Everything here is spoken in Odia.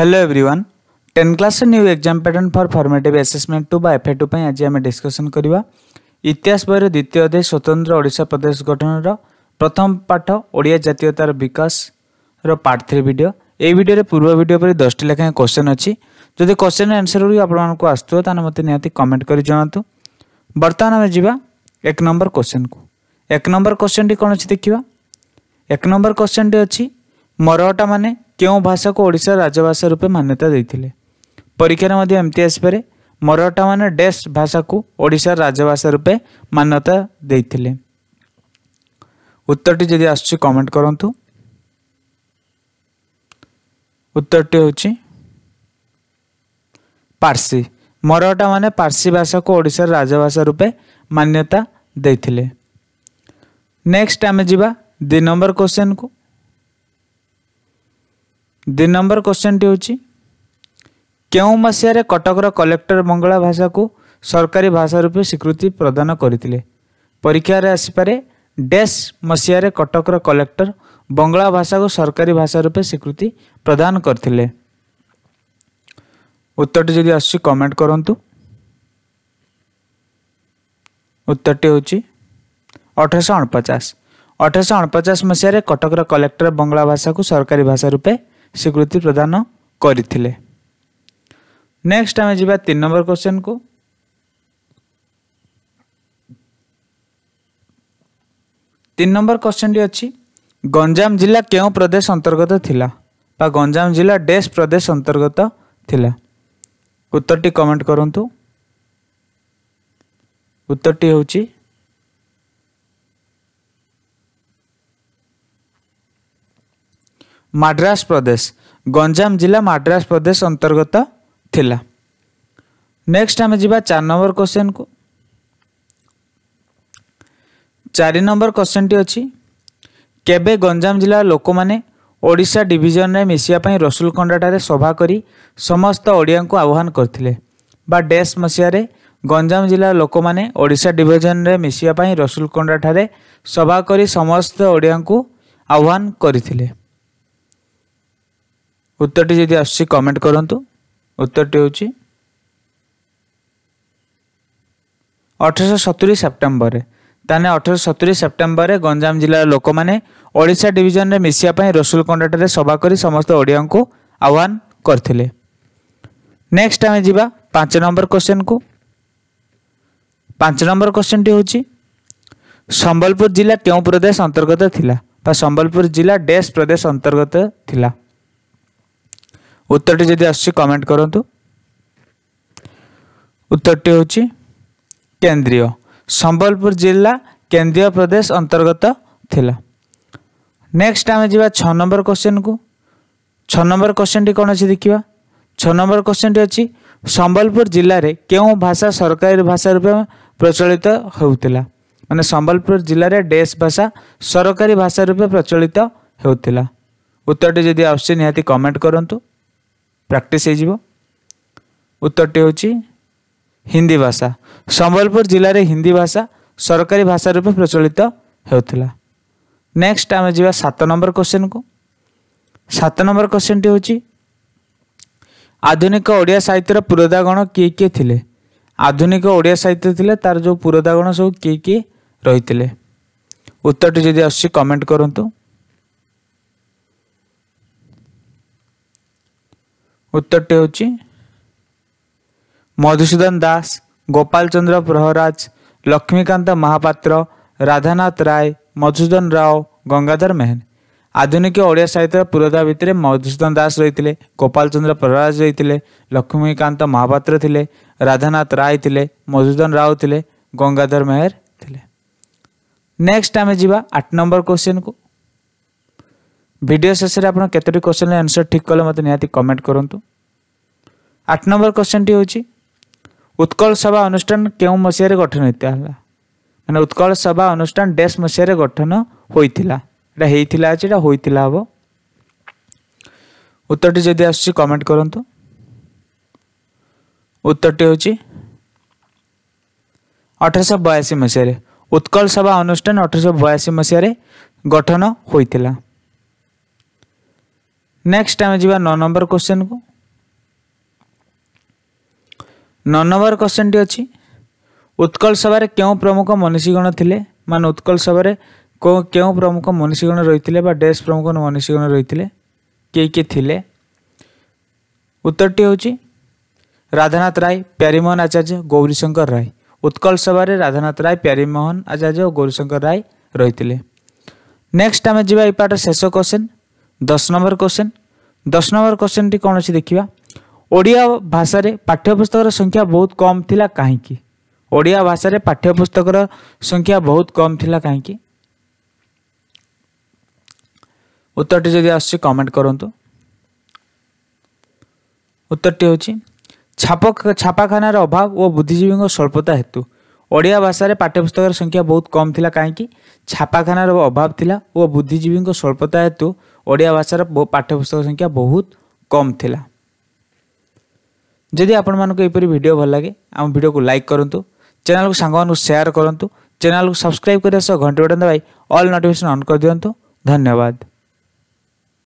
হ্যালো এভ্রিওয়ান টেন ক্লাসর new exam pattern for formative assessment two বা এফএ টু পাই আজ আমি ডিসকসন করা ইতিহাস বইয়ের দ্বিতীয় অধ্যায় স্বতন্ত্র ওড়িশা প্রদেশ গঠনর প্রথম পাঠ ওড়িয়া জাতীয়তার বিকাশর পার্ট থ্রি ভিডিও এই ভিডিওরে পূর্ব ভিডিও পরে দশটি লেখায় কোশ্চেন অছি যদি কোশ্চেন আনসর গুড়ি আপনার আসুথ তাহলে মতো নিহতি কমেন্ট করে জনাতু বর্তমান আমি যা এক নম্বর কোশ্চেন কু এক নম্বর কোশ্চেনটি কোণ অছি দেখা এক নম্বর কোশ্চেনটি অছি মরহটা মানে କେଉଁ ଭାଷାକୁ ଓଡ଼ିଶାର ରାଜଭାଷା ରୂପେ ମାନ୍ୟତା ଦେଇଥିଲେ ପରୀକ୍ଷାରେ ମଧ୍ୟ ଏମିତି ଆସିପାରେ ମରଠାମାନେ ଡେସ୍ ଭାଷାକୁ ଓଡ଼ିଶାର ରାଜଭାଷା ରୂପେ ମାନ୍ୟତା ଦେଇଥିଲେ ଉତ୍ତରଟି ଯଦି ଆସୁଛି କମେଣ୍ଟ କରନ୍ତୁ ଉତ୍ତରଟି ହେଉଛି ପାର୍ସି ମରଠାମାନେ ପାର୍ସି ଭାଷାକୁ ଓଡ଼ିଶାର ରାଜଭାଷା ରୂପେ ମାନ୍ୟତା ଦେଇଥିଲେ ନେକ୍ସଟ ଆମେ ଯିବା ଦୁଇ ନମ୍ବର କୋଶ୍ଚିନ୍କୁ ଦୁଇ ନମ୍ବର କୋଶ୍ଚିନ୍ଟି ହେଉଛି କେଉଁ ମସିହାରେ କଟକର କଲେକ୍ଟର ବଙ୍ଗଳା ଭାଷାକୁ ସରକାରୀ ଭାଷା ରୂପେ ସ୍ୱୀକୃତି ପ୍ରଦାନ କରିଥିଲେ ପରୀକ୍ଷାରେ ଆସିପାରେ ଡେସ୍ ମସିହାରେ କଟକର କଲେକ୍ଟର ବଙ୍ଗଳା ଭାଷାକୁ ସରକାରୀ ଭାଷା ରୂପେ ସ୍ୱୀକୃତି ପ୍ରଦାନ କରିଥିଲେ ଉତ୍ତରଟି ଯଦି ଆସୁଛି କମେଣ୍ଟ କରନ୍ତୁ ଉତ୍ତରଟି ହେଉଛି ଅଠରଶହ ଅଣପଚାଶ ଅଠରଶହ ଅଣପଚାଶ ମସିହାରେ କଟକର କଲେକ୍ଟର ବଙ୍ଗଳା ଭାଷାକୁ ସରକାରୀ ଭାଷା ରୂପେ ସ୍ୱୀକୃତି ପ୍ରଦାନ କରିଥିଲେ ନେକ୍ସଟ ଆମେ ଯିବା ତିନି ନମ୍ବର କ୍ୱେଶ୍ଚନକୁ ତିନି ନମ୍ବର କ୍ୱେଶ୍ଚନଟି ଅଛି ଗଞ୍ଜାମ ଜିଲ୍ଲା କେଉଁ ପ୍ରଦେଶ ଅନ୍ତର୍ଗତ ଥିଲା ବା ଗଞ୍ଜାମ ଜିଲ୍ଲା ଡେସ୍ ପ୍ରଦେଶ ଅନ୍ତର୍ଗତ ଥିଲା ଉତ୍ତରଟି କମେଣ୍ଟ କରନ୍ତୁ ଉତ୍ତରଟି ହେଉଛି ମାଡ୍ରାସ ପ୍ରଦେଶ ଗଞ୍ଜାମ ଜିଲ୍ଲା ମାଡ୍ରାସ ପ୍ରଦେଶ ଅନ୍ତର୍ଗତ ଥିଲା ନେକ୍ସଟ ଆମେ ଯିବା ଚାରି ନମ୍ବର କୋଶ୍ଚେନକୁ ଚାରି ନମ୍ବର କୋଶ୍ଚେନଟି ଅଛି କେବେ ଗଞ୍ଜାମ ଜିଲ୍ଲାର ଲୋକମାନେ ଓଡ଼ିଶା ଡିଭିଜନରେ ମିଶିବା ପାଇଁ ରସୁଲକଣ୍ଡାଠାରେ ସଭା କରି ସମସ୍ତ ଓଡ଼ିଆଙ୍କୁ ଆହ୍ୱାନ କରିଥିଲେ ବା ଡେସ୍ ମସିହାରେ ଗଞ୍ଜାମ ଜିଲ୍ଲାର ଲୋକମାନେ ଓଡ଼ିଶା ଡିଭିଜନରେ ମିଶିବା ପାଇଁ ରସୁଲକଣ୍ଡାଠାରେ ସଭା କରି ସମସ୍ତ ଓଡ଼ିଆଙ୍କୁ ଆହ୍ୱାନ କରିଥିଲେ ଉତ୍ତରଟି ଯଦି ଆସୁଛି କମେଣ୍ଟ କରନ୍ତୁ ଉତ୍ତରଟି ହେଉଛି ଅଠରଶହ ସତୁରି ସେପ୍ଟେମ୍ବରରେ ତାହେଲେ ଅଠରଶହ ସତୁରି ସେପ୍ଟେମ୍ବରରେ ଗଞ୍ଜାମ ଜିଲ୍ଲାର ଲୋକମାନେ ଓଡ଼ିଶା ଡିଭିଜନରେ ମିଶିବା ପାଇଁ ରସୁଲକଣ୍ଡାଠାରେ ସଭା କରି ସମସ୍ତ ଓଡ଼ିଆଙ୍କୁ ଆହ୍ୱାନ କରିଥିଲେ ନେକ୍ସଟ ଆମେ ଯିବା ପାଞ୍ଚ ନମ୍ବର କୋଶ୍ଚିନ୍କୁ ପାଞ୍ଚ ନମ୍ବର କୋଶ୍ଚିନ୍ଟି ହେଉଛି ସମ୍ବଲପୁର ଜିଲ୍ଲା କେଉଁ ପ୍ରଦେଶ ଅନ୍ତର୍ଗତ ଥିଲା ବା ସମ୍ବଲପୁର ଜିଲ୍ଲା ଡେସ୍ ପ୍ରଦେଶ ଅନ୍ତର୍ଗତ ଥିଲା ଉତ୍ତରଟି ଯଦି ଆସୁଛି କମେଣ୍ଟ କରନ୍ତୁ ଉତ୍ତରଟି ହେଉଛି କେନ୍ଦ୍ରୀୟ ସମ୍ବଲପୁର ଜିଲ୍ଲା କେନ୍ଦ୍ରୀୟ ପ୍ରଦେଶ ଅନ୍ତର୍ଗତ ଥିଲା ନେକ୍ସଟ ଆମେ ଯିବା ଛଅ ନମ୍ବର କୋଶ୍ଚିନ୍କୁ ଛଅ ନମ୍ବର କୋଶ୍ଚିନ୍ଟି କ'ଣ ଅଛି ଦେଖିବା ଛଅ ନମ୍ବର କୋଶ୍ଚିନ୍ଟି ଅଛି ସମ୍ବଲପୁର ଜିଲ୍ଲାରେ କେଉଁ ଭାଷା ସରକାରୀ ଭାଷା ରୂପେ ପ୍ରଚଳିତ ହେଉଥିଲା ମାନେ ସମ୍ବଲପୁର ଜିଲ୍ଲାରେ ଡେସ୍ ଭାଷା ସରକାରୀ ଭାଷା ରୂପେ ପ୍ରଚଳିତ ହେଉଥିଲା ଉତ୍ତରଟି ଯଦି ଆସୁଛି ନିହାତି କମେଣ୍ଟ କରନ୍ତୁ ପ୍ରାକ୍ଟିସ୍ ହେଇଯିବ ଉତ୍ତରଟି ହେଉଛି ହିନ୍ଦୀ ଭାଷା ସମ୍ବଲପୁର ଜିଲ୍ଲାରେ ହିନ୍ଦୀ ଭାଷା ସରକାରୀ ଭାଷା ରୂପେ ପ୍ରଚଳିତ ହେଉଥିଲା ନେକ୍ସଟ ଆମେ ଯିବା ସାତ ନମ୍ବର କୋଶ୍ଚିନ୍କୁ ସାତ ନମ୍ବର କୋଶ୍ଚିନ୍ଟି ହେଉଛି ଆଧୁନିକ ଓଡ଼ିଆ ସାହିତ୍ୟର ପୁରୋଦାଗଣ କିଏ କିଏ ଥିଲେ ଆଧୁନିକ ଓଡ଼ିଆ ସାହିତ୍ୟ ଥିଲେ ତା'ର ଯେଉଁ ପୁରୋଦାଗଣ ସବୁ କିଏ କିଏ ରହିଥିଲେ ଉତ୍ତରଟି ଯଦି ଆସୁଛି କମେଣ୍ଟ କରନ୍ତୁ ଉତ୍ତରଟି ହେଉଛି ମଧୁସୂଦନ ଦାସ ଗୋପାଳ ଚନ୍ଦ୍ର ପ୍ରହରାଜ ଲକ୍ଷ୍ମୀକାନ୍ତ ମହାପାତ୍ର ରାଧାନାଥ ରାୟ ମଧୁସୂଦନ ରାଓ ଗଙ୍ଗାଧର ମେହେର ଆଧୁନିକ ଓଡ଼ିଆ ସାହିତ୍ୟର ପୁରୋଧା ଭିତରେ ମଧୁସୂଦନ ଦାସ ରହିଥିଲେ ଗୋପାଳ ଚନ୍ଦ୍ର ପ୍ରହରାଜ ରହିଥିଲେ ଲକ୍ଷ୍ମୀକାନ୍ତ ମହାପାତ୍ର ଥିଲେ ରାଧାନାଥ ରାୟ ଥିଲେ ମଧୁସୂଦନ ରାଓ ଥିଲେ ଗଙ୍ଗାଧର ମେହେର ଥିଲେ ନେକ୍ସଟ ଆମେ ଯିବା ଆଠ ନମ୍ବର କ୍ୱେଶ୍ଚିନକୁ ଭିଡ଼ିଓ ଶେଷରେ ଆପଣ କେତୋଟି କୋଶ୍ଚିନ୍ର ଆନ୍ସର୍ ଠିକ୍ କଲେ ମୋତେ ନିହାତି କମେଣ୍ଟ କରନ୍ତୁ ଆଠ ନମ୍ବର କୋଶ୍ଚିନ୍ଟି ହେଉଛି ଉତ୍କଳ ସଭା ଅନୁଷ୍ଠାନ କେଉଁ ମସିହାରେ ଗଠନ ହୋଇଥିଲା ମାନେ ଉତ୍କଳ ସଭା ଅନୁଷ୍ଠାନ ଡେସ୍ ମସିହାରେ ଗଠନ ହୋଇଥିଲା এটা হয়েছিল আছে এটা হয়েছিল হব উত্তরটি যদি আসছে কমেন্ট করতু উত্তরটি হচ্ছে অঠরশ বয়াশি মশায় উৎকল সভা অনুষ্ঠান অঠরশ বয়াশি মশায় গঠন হয়েছিল ନେକ୍ସଟ ଆମେ ଯିବା ନଅ ନମ୍ବର କୋଶ୍ଚିନ୍କୁ ନଅ ନମ୍ବର କୋଶ୍ଚିନ୍ଟି ଅଛି ଉତ୍କଳ ସଭାରେ କେଉଁ ପ୍ରମୁଖ ମନୁଷ୍ୟଗଣ ଥିଲେ ମାନେ ଉତ୍କଳ ସଭାରେ କେଉଁ ପ୍ରମୁଖ ମନୁଷ୍ୟଗଣ ରହିଥିଲେ ବା ଡେସ୍ ପ୍ରମୁଖ ମନୁଷ୍ୟଗଣ ରହିଥିଲେ କିଏ କିଏ ଥିଲେ ଉତ୍ତରଟି ହେଉଛି ରାଧାନାଥ ରାୟ ପ୍ୟାରିମୋହନ ଆଚାର୍ଯ୍ୟ ଗୌରୀଶଙ୍କର ରାୟ ଉତ୍କଳ ସଭାରେ ରାଧାନାଥ ରାୟ ପ୍ୟାରିମୋହନ ଆଚାର୍ଯ୍ୟ ଓ ଗୌରୀଶଙ୍କର ରାୟ ରହିଥିଲେ ନେକ୍ସଟ ଆମେ ଯିବା ଏଇ ପାଠ ଶେଷ କ୍ୱେଶ୍ଚିନ୍ दस नंबर क्वेश्चन दस नंबर क्वेश्चन टी कौन अच्छी देखा ओडिया भाषा पाठ्यपुस्तक संख्या बहुत कम थी कहीं ओडिया भाषा पाठ्यपुस्तक संख्या बहुत कम थी कहीं उत्तरटी जब आस कमेंट करूँ उत्तरटी हूँ छाप छापाखाना अभाव और बुद्धिजीवी स्वल्पता हेतु ओडिया भाषा पाठ्यपुस्तक संख्या बहुत कम थी कहीं छापाखाना अभाव थी और बुद्धिजीवी स्वल्पता हेतु ଓଡ଼ିଆ ଭାଷାର ପାଠ୍ୟପୁସ୍ତକ ସଂଖ୍ୟା ବହୁତ କମ୍ ଥିଲା ଯଦି ଆପଣମାନଙ୍କୁ ଏପରି ଭିଡ଼ିଓ ଭଲ ଲାଗେ ଆମ ଭିଡ଼ିଓକୁ ଲାଇକ୍ କରନ୍ତୁ ଚ୍ୟାନେଲକୁ ସାଙ୍ଗମାନଙ୍କୁ ସେୟାର କରନ୍ତୁ ଚ୍ୟାନେଲକୁ ସବସ୍କ୍ରାଇବ୍ କରିବା ସହ ଘଣ୍ଟି ବଟନ୍ ଦେବାଇ ଅଲ୍ ନୋଟିଫିକେସନ୍ ଅନ୍ କରିଦିଅନ୍ତୁ ଧନ୍ୟବାଦ